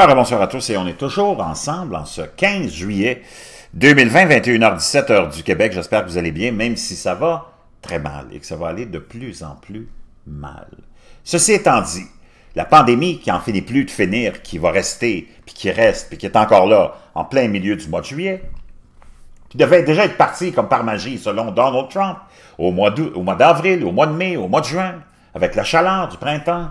Alors, bonsoir à tous et on est toujours ensemble en ce 15 juillet 2020, 21h17, heure du Québec. J'espère que vous allez bien, même si ça va très mal et que ça va aller de plus en plus mal. Ceci étant dit, la pandémie qui en finit plus de finir, qui va rester, puis qui reste, puis qui est encore là en plein milieu du mois de juillet, qui devait déjà être partie comme par magie selon Donald Trump au mois d'avril, au, au mois de mai, au mois de juin, avec la chaleur du printemps,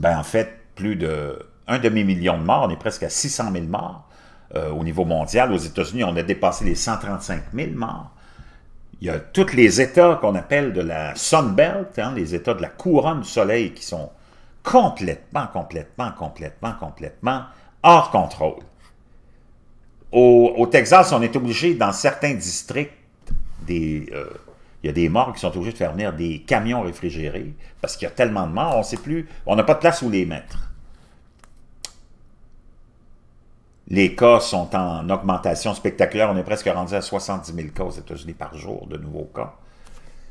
ben en fait, plus de un demi-million de morts, on est presque à 600 000 morts euh, au niveau mondial. Aux États-Unis, on a dépassé les 135 000 morts. Il y a tous les États qu'on appelle de la sunbelt, hein, les États de la couronne du soleil qui sont complètement, complètement, complètement, complètement hors contrôle. Au, Texas, on est obligé, dans certains districts, des, euh, il y a des morts qui sont obligés de faire venir des camions réfrigérés parce qu'il y a tellement de morts, on sait plus, on n'a pas de place où les mettre. Les cas sont en augmentation spectaculaire. On est presque rendu à 70 000 cas aux États-Unis par jour de nouveaux cas.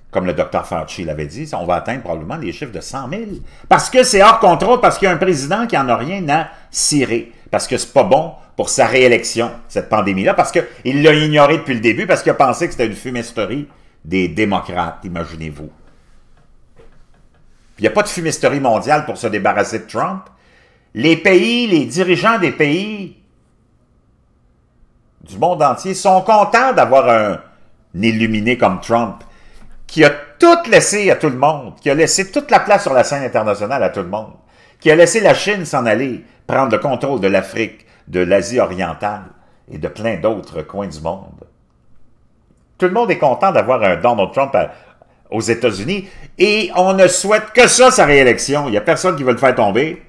Comme le docteur Fauci l'avait dit, on va atteindre probablement les chiffres de 100 000. Parce que c'est hors contrôle, parce qu'il y a un président qui en a rien à cirer. Parce que c'est pas bon pour sa réélection, cette pandémie-là. Parce qu'il l'a ignoré depuis le début, parce qu'il a pensé que c'était une fumisterie des démocrates, imaginez-vous. Il n'y a pas de fumisterie mondiale pour se débarrasser de Trump. Les pays, les dirigeants des pays du monde entier sont contents d'avoir un, illuminé comme Trump qui a tout laissé à tout le monde, qui a laissé toute la place sur la scène internationale à tout le monde, qui a laissé la Chine s'en aller, prendre le contrôle de l'Afrique, de l'Asie orientale et de plein d'autres coins du monde. Tout le monde est content d'avoir un Donald Trump aux États-Unis et on ne souhaite que ça, sa réélection. Il n'y a personne qui veut le faire tomber.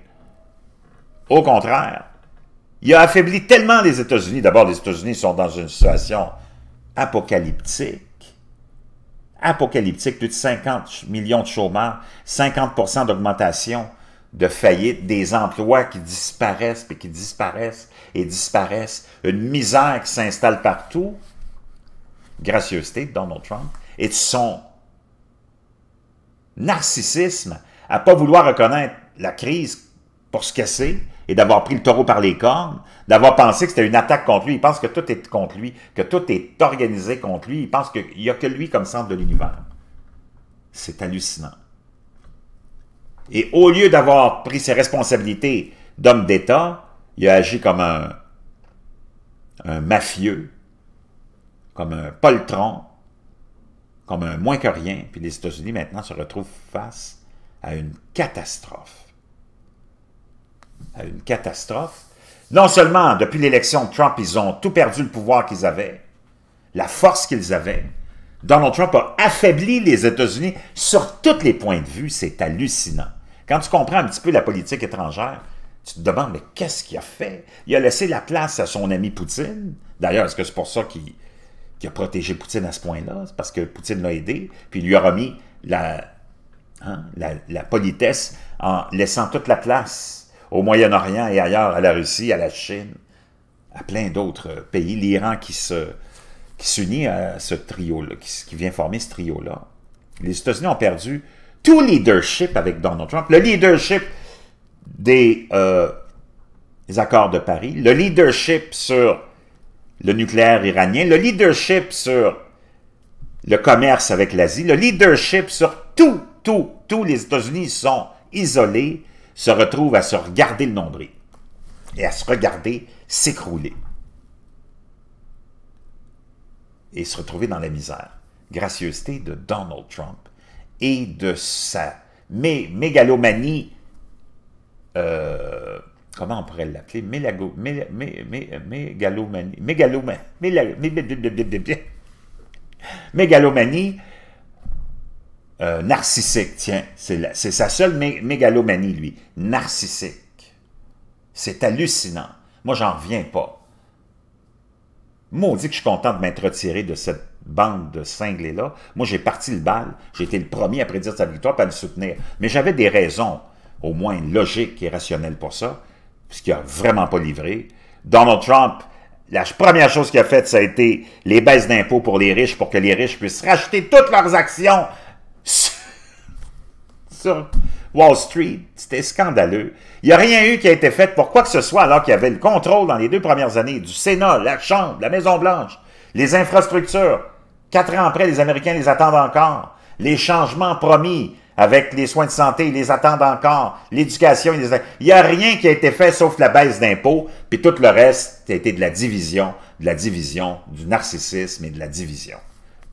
Au contraire. Il a affaibli tellement les États-Unis. D'abord, les États-Unis sont dans une situation apocalyptique. Apocalyptique, plus de 50 millions de chômeurs, 50 d'augmentation de faillite, des emplois qui disparaissent, et qui disparaissent et disparaissent, une misère qui s'installe partout. Gracieuseté de Donald Trump et de son narcissisme à ne pas vouloir reconnaître la crise pour se casser et d'avoir pris le taureau par les cornes, d'avoir pensé que c'était une attaque contre lui. Il pense que tout est contre lui, que tout est organisé contre lui. Il pense qu'il n'y a que lui comme centre de l'univers. C'est hallucinant. Et au lieu d'avoir pris ses responsabilités d'homme d'État, il a agi comme un, un mafieux, comme un poltron, comme un moins que rien. Puis les États-Unis maintenant se retrouvent face à une catastrophe à une catastrophe. Non seulement, depuis l'élection de Trump, ils ont tout perdu le pouvoir qu'ils avaient, la force qu'ils avaient. Donald Trump a affaibli les États-Unis sur tous les points de vue. C'est hallucinant. Quand tu comprends un petit peu la politique étrangère, tu te demandes, mais qu'est-ce qu'il a fait? Il a laissé la place à son ami Poutine. D'ailleurs, est-ce que c'est pour ça qu'il a protégé Poutine à ce point-là? C'est parce que Poutine l'a aidé, puis il lui a remis la, hein, la politesse en laissant toute la place au Moyen-Orient et ailleurs, à la Russie, à la Chine, à plein d'autres pays. L'Iran qui se s'unit à ce trio-là, qui, vient former ce trio-là. Les États-Unis ont perdu tout leadership avec Donald Trump, le leadership des, euh, des accords de Paris, le leadership sur le nucléaire iranien, le leadership sur le commerce avec l'Asie, le leadership sur tout, tout, tous les États-Unis sont isolés se retrouvent à se regarder le nombril et à se regarder s'écrouler et se retrouver dans la misère. Gracieuseté de Donald Trump et de sa mais mégalomanie, comment on pourrait l'appeler, mégalomanie, mégalomanie, mégalomanie euh, narcissique, tiens, c'est sa seule mégalomanie, lui. Narcissique. C'est hallucinant. Moi, j'en reviens pas. Maudit que je suis content de m'être retiré de cette bande de cinglés-là. Moi, j'ai parti le bal. J'ai été le premier à prédire sa victoire pas le soutenir. Mais j'avais des raisons, au moins logiques et rationnelles pour ça, puisqu'il n'a vraiment pas livré. Donald Trump, la première chose qu'il a faite, ça a été les baisses d'impôts pour les riches, pour que les riches puissent racheter toutes leurs actions sur Wall Street, c'était scandaleux. Il n'y a rien eu qui a été fait pour quoi que ce soit alors qu'il y avait le contrôle dans les deux premières années du Sénat, la Chambre, la Maison-Blanche, les infrastructures. Quatre ans après, les Américains les attendent encore. Les changements promis avec les soins de santé, ils les attendent encore. L'éducation, les Il n'y a rien qui a été fait sauf la baisse d'impôts, puis tout le reste, a été de la division, de la division, du narcissisme et de la division.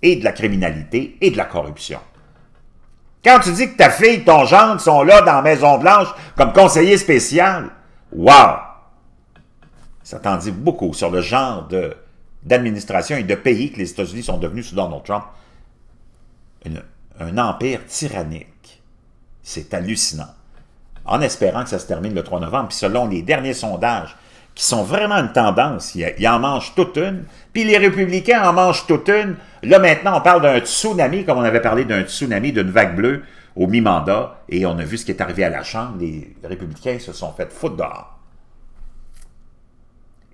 Et de la criminalité et de la corruption. Quand tu dis que ta fille, ton gendre sont là dans Maison-Blanche comme conseiller spécial, wow! Ça t'en dit beaucoup sur le genre d'administration et de pays que les États-Unis sont devenus sous Donald Trump. un empire tyrannique. C'est hallucinant. En espérant que ça se termine le 3 novembre, puis selon les derniers sondages, qui sont vraiment une tendance. Ils, en mangent toute une. Puis les républicains en mangent toute une. Là, maintenant, on parle d'un tsunami, comme on avait parlé d'un tsunami, d'une vague bleue au mi-mandat. Et on a vu ce qui est arrivé à la Chambre. Les républicains se sont fait foutre dehors.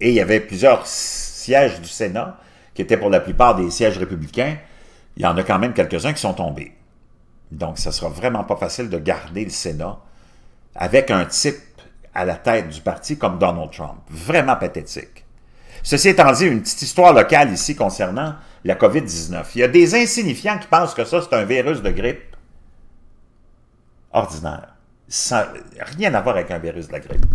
Et il y avait plusieurs sièges du Sénat, qui étaient pour la plupart des sièges républicains. Il y en a quand même quelques-uns qui sont tombés. Donc, ça sera vraiment pas facile de garder le Sénat avec un type à la tête du parti comme Donald Trump. Vraiment pathétique. Ceci étant dit, une petite histoire locale ici concernant la COVID-19. Il y a des insignifiants qui pensent que ça, c'est un virus de grippe ordinaire. Ça rien à voir avec un virus de la grippe.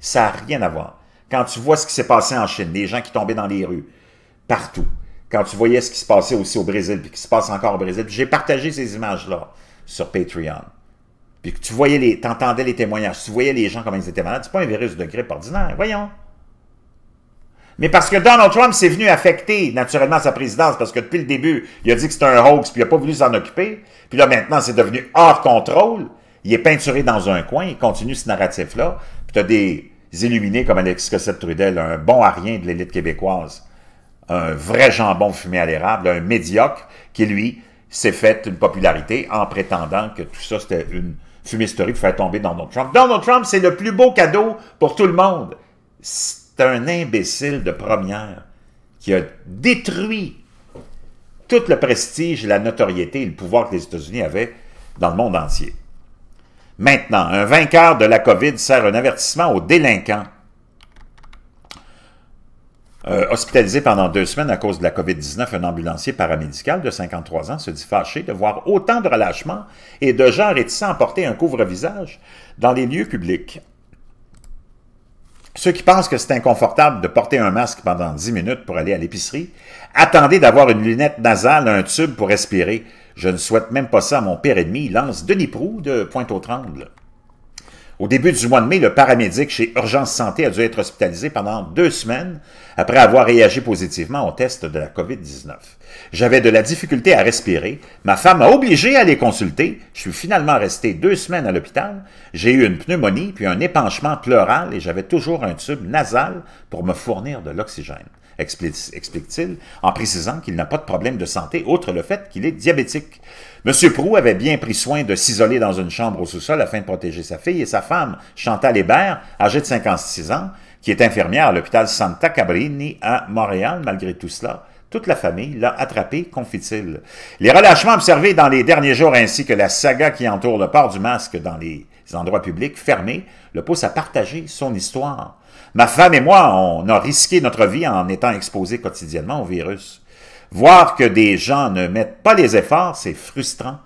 Ça n'a rien à voir. Quand tu vois ce qui s'est passé en Chine, les gens qui tombaient dans les rues, partout, quand tu voyais ce qui se passait aussi au Brésil, puis qui se passe encore au Brésil, j'ai partagé ces images-là sur Patreon puis que tu voyais les, entendais les témoignages, tu voyais les gens comment ils étaient malades, c'est pas un virus de grippe ordinaire, voyons. Mais parce que Donald Trump s'est venu affecter naturellement sa présidence, parce que depuis le début, il a dit que c'était un hoax, puis il n'a pas voulu s'en occuper, puis là maintenant c'est devenu hors contrôle, il est peinturé dans un coin, il continue ce narratif-là, puis as des illuminés comme Alexis Cossette-Trudel, un bon arien de l'élite québécoise, un vrai jambon fumé à l'érable, un médiocre qui, lui, s'est fait une popularité en prétendant que tout ça, c'était une fumisterie pour faire tomber Donald Trump. Donald Trump, c'est le plus beau cadeau pour tout le monde. C'est un imbécile de première qui a détruit tout le prestige, la notoriété et le pouvoir que les États-Unis avaient dans le monde entier. Maintenant, un vainqueur de la COVID sert un avertissement aux délinquants euh, hospitalisé pendant deux semaines à cause de la COVID-19, un ambulancier paramédical de 53 ans se dit fâché de voir autant de relâchement et de gens réticents porter un couvre-visage dans les lieux publics. Ceux qui pensent que c'est inconfortable de porter un masque pendant 10 minutes pour aller à l'épicerie, attendez d'avoir une lunette nasale, un tube pour respirer. Je ne souhaite même pas ça à mon père ennemi, lance Denis Proux de Pointe-aux-Trembles. Au début du mois de mai, le paramédic chez Urgence Santé a dû être hospitalisé pendant deux semaines après avoir réagi positivement au test de la COVID-19. J'avais de la difficulté à respirer. Ma femme m'a obligé à les consulter. Je suis finalement resté deux semaines à l'hôpital. J'ai eu une pneumonie puis un épanchement pleural et j'avais toujours un tube nasal pour me fournir de l'oxygène explique-t-il, en précisant qu'il n'a pas de problème de santé outre le fait qu'il est diabétique. M. Prou avait bien pris soin de s'isoler dans une chambre au sous-sol afin de protéger sa fille et sa femme, Chantal Hébert, âgée de 56 ans, qui est infirmière à l'hôpital Santa Cabrini à Montréal malgré tout cela. Toute la famille l'a attrapé, confit il Les relâchements observés dans les derniers jours ainsi que la saga qui entoure le port du masque dans les endroits publics fermés le poussent à partager son histoire. Ma femme et moi, on a risqué notre vie en étant exposés quotidiennement au virus. Voir que des gens ne mettent pas les efforts, c'est frustrant.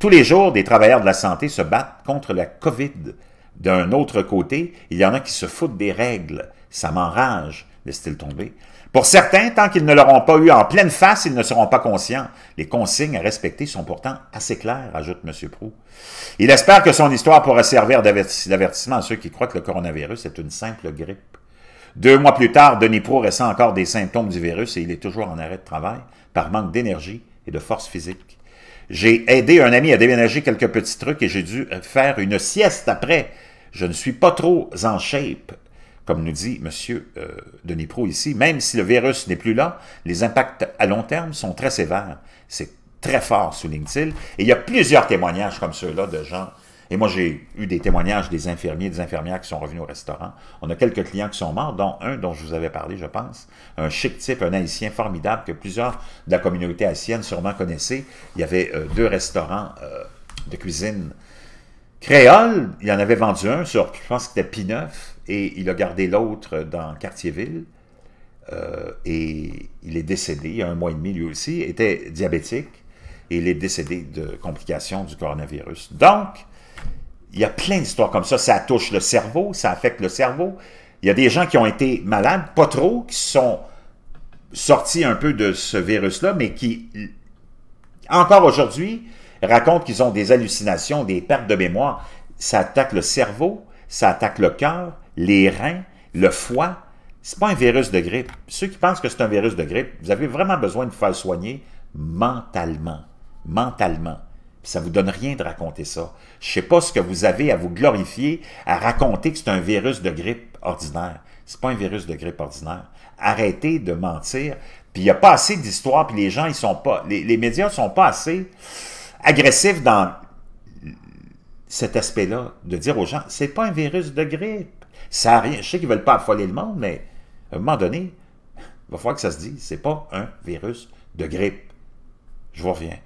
Tous les jours, des travailleurs de la santé se battent contre la COVID. D'un autre côté, il y en a qui se foutent des règles. Ça m'enrage, laisse-t-il tomber. Pour certains, tant qu'ils ne l'auront pas eu en pleine face, ils ne seront pas conscients. Les consignes à respecter sont pourtant assez claires, ajoute M. Prou. Il espère que son histoire pourra servir d'avertissement à ceux qui croient que le coronavirus est une simple grippe. Deux mois plus tard, Denis Pro ressent encore des symptômes du virus et il est toujours en arrêt de travail par manque d'énergie et de force physique. J'ai aidé un ami à déménager quelques petits trucs et j'ai dû faire une sieste après. Je ne suis pas trop en shape, comme nous dit M. Euh, Denis Pro ici. Même si le virus n'est plus là, les impacts à long terme sont très sévères. C'est très fort, souligne-t-il. Et il y a plusieurs témoignages comme ceux-là de gens et moi, j'ai eu des témoignages des infirmiers, des infirmières qui sont revenus au restaurant. On a quelques clients qui sont morts, dont un dont je vous avais parlé, je pense, un chic type, un haïtien formidable que plusieurs de la communauté haïtienne sûrement connaissaient. Il y avait euh, deux restaurants euh, de cuisine créole. Il en avait vendu un sur, je pense que c'était P9, et il a gardé l'autre dans quartier euh, et il est décédé il y a un mois et demi lui aussi, était diabétique et il est décédé de complications du coronavirus. Donc, il y a plein d'histoires comme ça. Ça touche le cerveau, ça affecte le cerveau. Il y a des gens qui ont été malades, pas trop, qui sont sortis un peu de ce virus-là, mais qui, encore aujourd'hui, racontent qu'ils ont des hallucinations, des pertes de mémoire. Ça attaque le cerveau, ça attaque le cœur, les reins, le foie. C'est pas un virus de grippe. Ceux qui pensent que c'est un virus de grippe, vous avez vraiment besoin de vous faire soigner mentalement. Mentalement. Ça ça vous donne rien de raconter ça. Je sais pas ce que vous avez à vous glorifier, à raconter que c'est un virus de grippe ordinaire. C'est pas un virus de grippe ordinaire. Arrêtez de mentir. Puis il n'y a pas assez d'histoires, puis les gens, ils sont pas... Les, les médias sont pas assez agressifs dans cet aspect-là, de dire aux gens, c'est pas un virus de grippe. Ça a rien. Je sais qu'ils veulent pas affoler le monde, mais à un moment donné, il va falloir que ça se dise, c'est pas un virus de grippe. Je vous reviens.